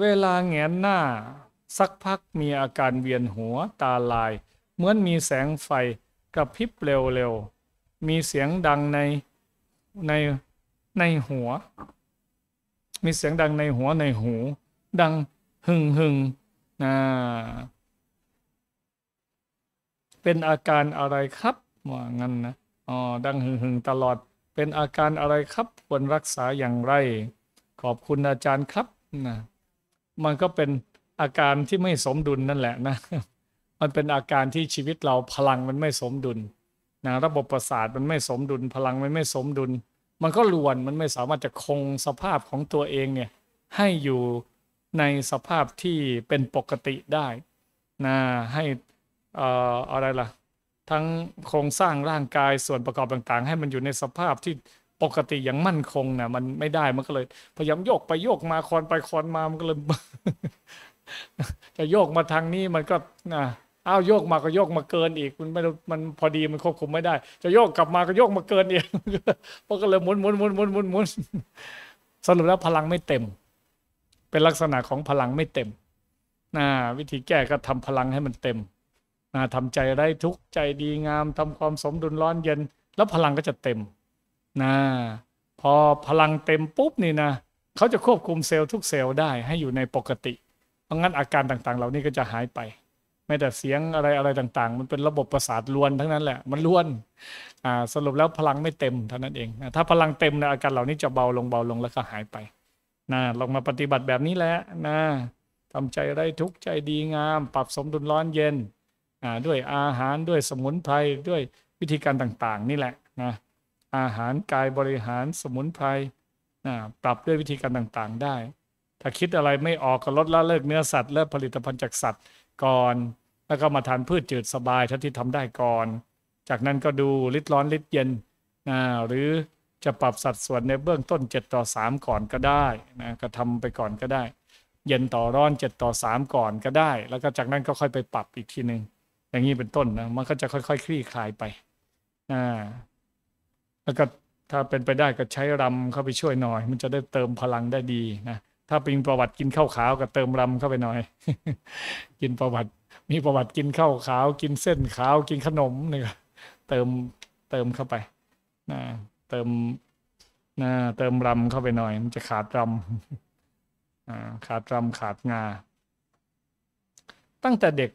เวลาแงนหน้า สักพักมีอาการเวียนหัวตาลายเหมือนมีแสงไฟกระพริบเร็วๆมีเสียงดังในในในหัว มีเสียงดังในหัวในหู ดังหึงหึงนะเป็นอาการอะไรครับว่างั้นนะอ๋อดังหึงหึงตลอด เป็นอาการอะไรครับควรรักษาอย่างไร ขอบคุณอาจารย์ครับนะมันก็เป็นอาการที่ไม่สมดุลนั่นแหละนะ มันเป็นอาการที่ชีวิตเราพลังมันไม่สมดุลนะระบบประสาทมันไม่สมดุลพลังมันไม่สมดุล มันก็ลวนมันไม่สามารถจะคงสภาพของตัวเองเนี่ย ให้อยู่ในสภาพที่เป็นปกติได้นะให้อ่ออะไรล่ะ ทั้งโครงสร้างร่างกายส่วนประกอบต่างๆ ให้มันอยู่ในสภาพที่ปกติอย่างมั่นคงนะมันไม่ได้มันก็เลย พยายามโยกไปโยกมาคอนไปคอนมา มันก็เลย จะโยกมาทางนี้มันก็นะอ้าวโยกมาก็โยกมาเกินอีก มันไม่มันพอดีมันควบคุมไม่ได้ จะโยกกลับมาก็โยกมาเกินอีกมันก็เลยหมุนหมุนหมุนหมุนหมุนหมุนสรุปแล้วพลังไม่เต็ม เป็นลักษณะของพลังไม่เต็มนะวิธีแก้ก็ทำพลังให้มันเต็มนะทำใจได้ทุกใจดีงาม ทำความสมดุลร้อนเย็น แล้วพลังก็จะเต็มนะพอพลังเต็มปุ๊บนี่นะ เขาจะควบคุมเซลล์ทุกเซลล์ได้ให้อยู่ในปกติ เพราะงั้นอาการต่างๆ เหล่านี้ก็จะหายไปม่แต่เสียงอะไรอะไรต่าง ๆ มันเป็นระบบประสาทล้วนทั้งนั้นแหละ มันล้วน สรุปแล้วพลังไม่เต็มเท่านั้นเองถ้าพลังเต็มนะอาการเหล่านี้จะเบาลงเบาลงแล้วก็หายไปนะลองมาปฏิบัติแบบนี้แหละนะทำใจได้ทุกใจดีงาม ปรับสมดุลร้อนเย็นด้วยอาหารด้วยสมุนไพรด้วยวิธีการต่าง ๆ นี่แหละนะอาหารกายบริหารสมุนไพรปรับด้วยวิธีการต่างๆได้ ถ้าคิดอะไรไม่ออกก็ลดละเลิกเนื้อสัตว์ และผลิตภัณฑ์จากสัตว์ก่อน แล้วก็มาทานพืชจืดสบายเท่าที่ทำได้ก่อน จากนั้นก็ดูลิดร้อนลิดเย็นนะหรือจะปรับสัดส่วนในเบื้องต้น7ต่อ 3 ก่อนก็ได้นะก็ทำไปก่อนก็ได้ เย็นต่อร้อน 7 ต่อ 3 ก่อนก็ได้ แล้วก็จากนั้นก็ค่อยไปปรับอีกทีหนึ่งอย่างนี้เป็นต้นนะ มันก็จะค่อยๆคคลี่คลายไปอ่าแล้วก็ถ้าเป็นไปได้ก็ใช้รำเข้าไปช่วยหน่อย มันจะได้เติมพลังได้ดีนะถ้าเป็นประวัติกินข้าวขาวก็เติมรำเข้าไปหน่อยกินประวัติมีประวัติกินข้าวขาวกินเส้นขาวกินขนมเนี่ยเติมเติมเข้าไปนะเติมนะเติมรำเข้าไปหน่อยมันจะขาดรำขาดรำขาดงา ตั้งแต่เด็ก